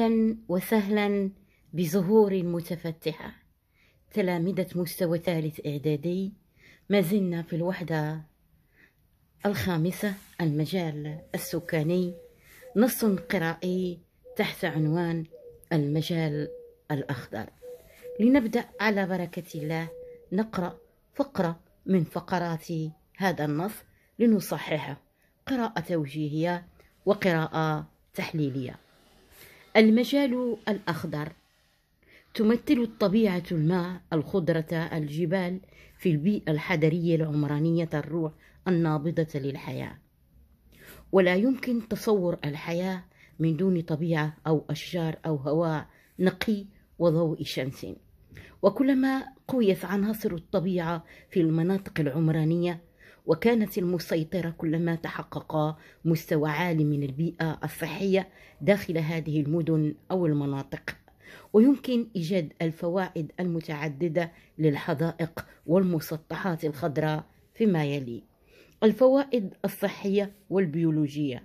أهلا وسهلا بزهور متفتحة تلامذة مستوى ثالث إعدادي ما زلنا في الوحدة الخامسة المجال السكاني نص قرائي تحت عنوان المجال الأخضر لنبدأ على بركة الله نقرأ فقرة من فقرات هذا النص لنصححه قراءة توجيهية وقراءة تحليليه المجال الأخضر تمثل الطبيعة الماء الخضرة الجبال في البيئة الحضرية العمرانية الروح النابضة للحياة ولا يمكن تصور الحياة من دون طبيعة أو أشجار أو هواء نقي وضوء شمس وكلما قويت عناصر الطبيعة في المناطق العمرانية وكانت المسيطرة كلما تحقق مستوى عالي من البيئة الصحية داخل هذه المدن أو المناطق ويمكن إيجاد الفوائد المتعددة للحدائق والمسطحات الخضراء فيما يلي الفوائد الصحية والبيولوجية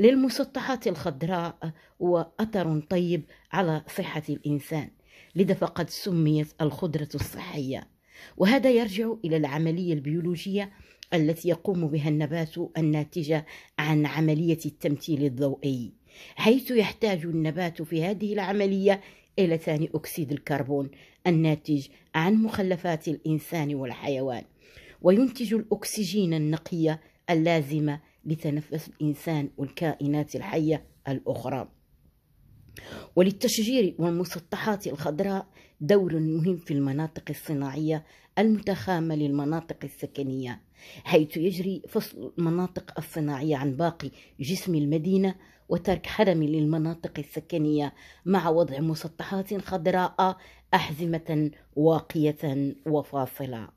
للمسطحات الخضراء وأثر طيب على صحة الإنسان لذا فقد سميت الخضرة الصحية وهذا يرجع إلى العملية البيولوجية التي يقوم بها النبات الناتجة عن عملية التمثيل الضوئي حيث يحتاج النبات في هذه العملية إلى ثاني أكسيد الكربون الناتج عن مخلفات الإنسان والحيوان وينتج الأكسجين النقية اللازمة لتنفس الإنسان والكائنات الحية الأخرى وللتشجير والمسطحات الخضراء دور مهم في المناطق الصناعية المتخامة للمناطق السكنية حيث يجري فصل المناطق الصناعية عن باقي جسم المدينة وترك حرم للمناطق السكنية مع وضع مسطحات خضراء أحزمة واقية وفاصلة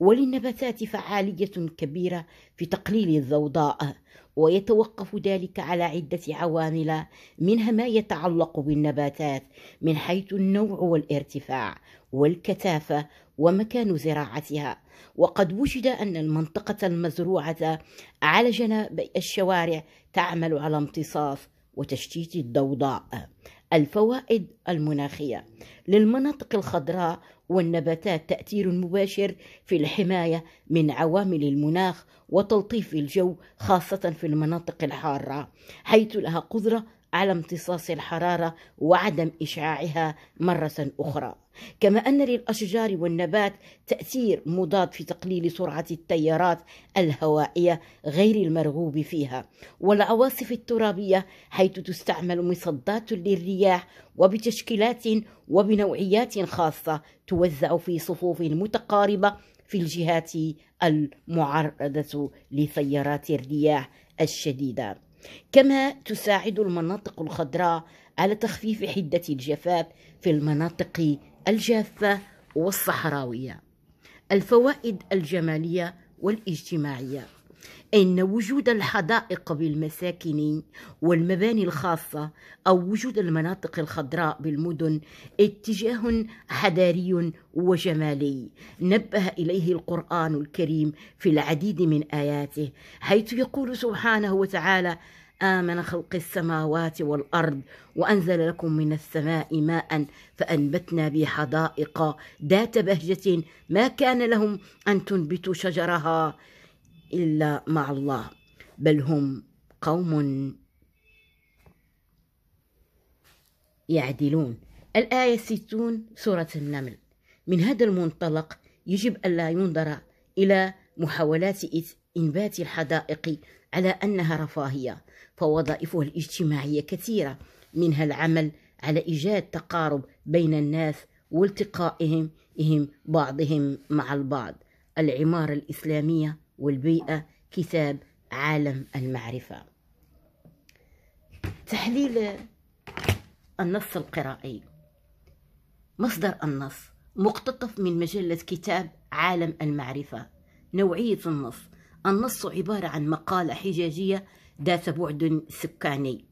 وللنباتات فعالية كبيرة في تقليل الضوضاء ويتوقف ذلك على عدة عوامل منها ما يتعلق بالنباتات من حيث النوع والارتفاع والكثافة ومكان زراعتها وقد وجد أن المنطقة المزروعة على جناب الشوارع تعمل على امتصاص وتشتيت الضوضاء الفوائد المناخية للمناطق الخضراء والنباتات تأثير مباشر في الحماية من عوامل المناخ وتلطيف الجو خاصة في المناطق الحارة حيث لها قدرة على امتصاص الحرارة وعدم إشعاعها مرة أخرى كما أن للأشجار والنبات تأثير مضاد في تقليل سرعة التيارات الهوائية غير المرغوب فيها والعواصف الترابية حيث تستعمل مصدات للرياح وبتشكيلات وبنوعيات خاصة توزع في صفوف متقاربة في الجهات المعرضة لتيارات الرياح الشديدة كما تساعد المناطق الخضراء على تخفيف حدة الجفاف في المناطق الجافة والصحراوية الفوائد الجمالية والاجتماعية أن وجود الحدائق بالمساكن والمباني الخاصة أو وجود المناطق الخضراء بالمدن اتجاه حضاري وجمالي نبه إليه القرآن الكريم في العديد من آياته حيث يقول سبحانه وتعالى آمن خلق السماوات والأرض وأنزل لكم من السماء ماء فأنبتنا به حدائق ذات بهجة ما كان لهم أن تنبتوا شجرها إلا مع الله بل هم قوم يعدلون الآية 60 سورة النمل من هذا المنطلق يجب ألا ينظر إلى محاولات إنبات الحدائق على أنها رفاهية فوظائفه الاجتماعية كثيرة منها العمل على إيجاد تقارب بين الناس والتقائهم بعضهم مع البعض العمارة الإسلامية والبيئة كتاب عالم المعرفة تحليل النص القرائي مصدر النص مقتطف من مجلة كتاب عالم المعرفة نوعية النص النص عبارة عن مقالة حجازية ذات بعد سكاني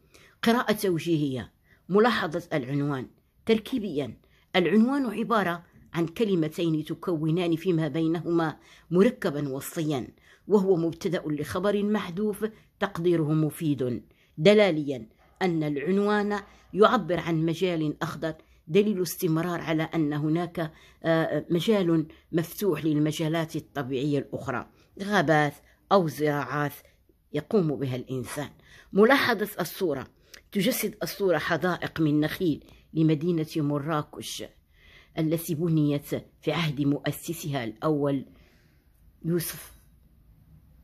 قراءة توجيهية ملاحظة العنوان تركيبيا العنوان عبارة عن كلمتين تكونان فيما بينهما مركبا وصيا وهو مبتدا لخبر محذوف تقديره مفيد دلاليا ان العنوان يعبر عن مجال اخضر دليل استمرار على ان هناك آه، مجال مفتوح للمجالات الطبيعيه الاخرى غابات او زراعات يقوم بها الانسان ملاحظه الصوره تجسد الصوره حدائق من نخيل لمدينه مراكش التي بنيت في عهد مؤسسها الاول يوسف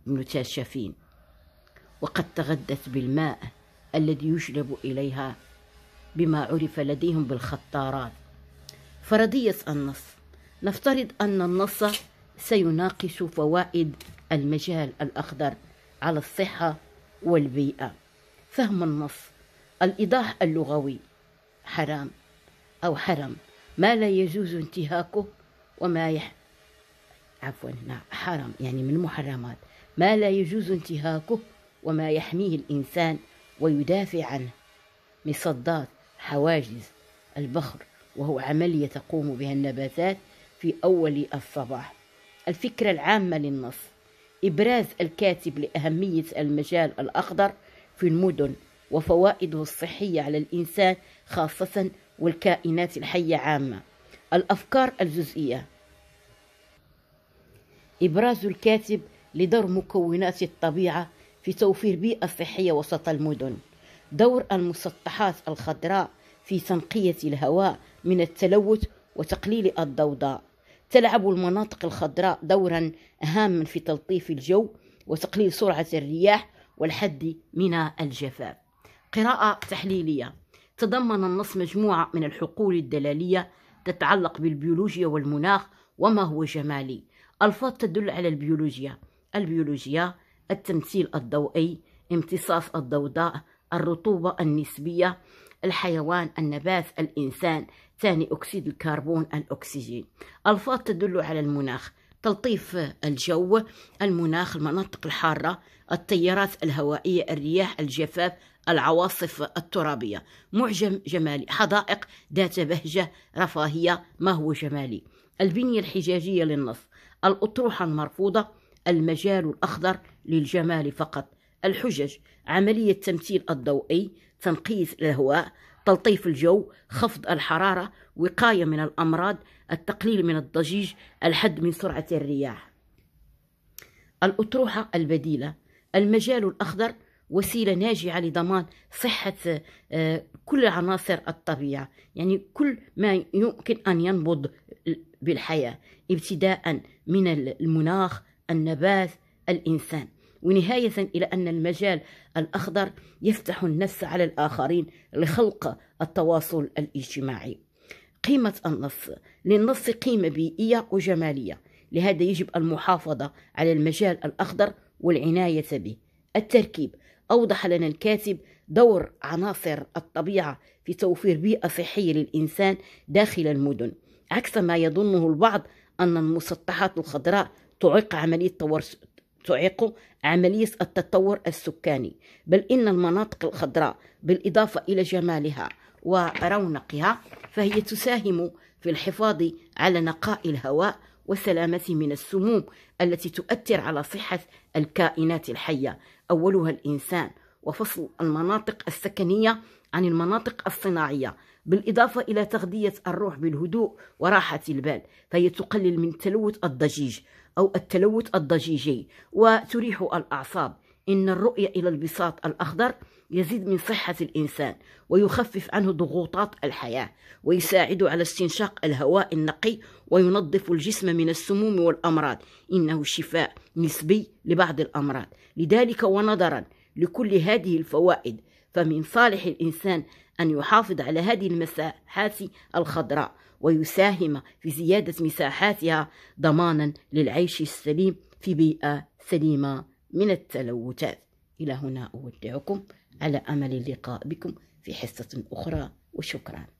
بن تاشفين وقد تغذت بالماء الذي يجلب اليها بما عرف لديهم بالخطارات فرضية النص نفترض أن النص سيناقش فوائد المجال الأخضر على الصحة والبيئة فهم النص الإيضاح اللغوي حرام أو حرم ما لا يجوز انتهاكه وما يح... عفوا نعم حرام يعني من المحرمات ما لا يجوز انتهاكه وما يحميه الإنسان ويدافع عنه مصدات حواجز البخر وهو عملية تقوم بها النباتات في أول الصباح الفكرة العامة للنص إبراز الكاتب لأهمية المجال الأخضر في المدن وفوائده الصحية على الإنسان خاصة والكائنات الحية عامة الأفكار الجزئية إبراز الكاتب لدور مكونات الطبيعة في توفير بيئة صحية وسط المدن دور المسطحات الخضراء في تنقية الهواء من التلوث وتقليل الضوضاء تلعب المناطق الخضراء دورا هاما في تلطيف الجو وتقليل سرعة الرياح والحد من الجفاف قراءة تحليلية تضمن النص مجموعة من الحقول الدلالية تتعلق بالبيولوجيا والمناخ وما هو جمالي ألفاظ تدل على البيولوجيا البيولوجيا التمثيل الضوئي امتصاص الضوضاء الرطوبة النسبية الحيوان النبات الإنسان ثاني أكسيد الكربون الأكسجين الفاظ تدل على المناخ تلطيف الجو المناخ المناطق الحارة التيارات الهوائية الرياح الجفاف العواصف الترابية معجم جمالي حدائق ذات بهجة رفاهية ما هو جمالي البنية الحجاجية للنص الأطروحة المرفوضة المجال الأخضر للجمال فقط الحجج عملية تمثيل الضوئي تنقيس الهواء تلطيف الجو خفض الحرارة وقاية من الأمراض التقليل من الضجيج الحد من سرعة الرياح الأطروحة البديلة المجال الأخضر وسيلة ناجعة لضمان صحة آه، كل عناصر الطبيعة يعني كل ما يمكن أن ينبض بالحياة ابتداء من المناخ النبات الإنسان ونهاية إلى أن المجال الأخضر يفتح النفس على الآخرين لخلق التواصل الاجتماعي قيمة النص للنص قيمة بيئية وجمالية لهذا يجب المحافظة على المجال الأخضر والعناية به التركيب أوضح لنا الكاتب دور عناصر الطبيعة في توفير بيئة صحية للإنسان داخل المدن عكس ما يظنه البعض أن المسطحات الخضراء تعيق عملية تعيق عملية التطور السكاني بل إن المناطق الخضراء بالإضافة إلى جمالها ورونقها فهي تساهم في الحفاظ على نقاء الهواء وسلامته من السموم التي تؤثر على صحة الكائنات الحية أولها الإنسان وفصل المناطق السكنية عن المناطق الصناعية بالإضافة إلى تغذية الروح بالهدوء وراحة البال فهي تقلل من تلوث الضجيج أو التلوث الضجيجي وتريح الأعصاب إن الرؤية إلى البساط الأخضر يزيد من صحة الإنسان ويخفف عنه ضغوطات الحياة ويساعد على استنشاق الهواء النقي وينظف الجسم من السموم والأمراض إنه شفاء نسبي لبعض الأمراض لذلك ونظرا لكل هذه الفوائد فمن صالح الإنسان أن يحافظ على هذه المساحات الخضراء ويساهم في زيادة مساحاتها ضمانا للعيش السليم في بيئة سليمة من التلوثات إلى هنا أودعكم على أمل اللقاء بكم في حصة أخرى وشكرا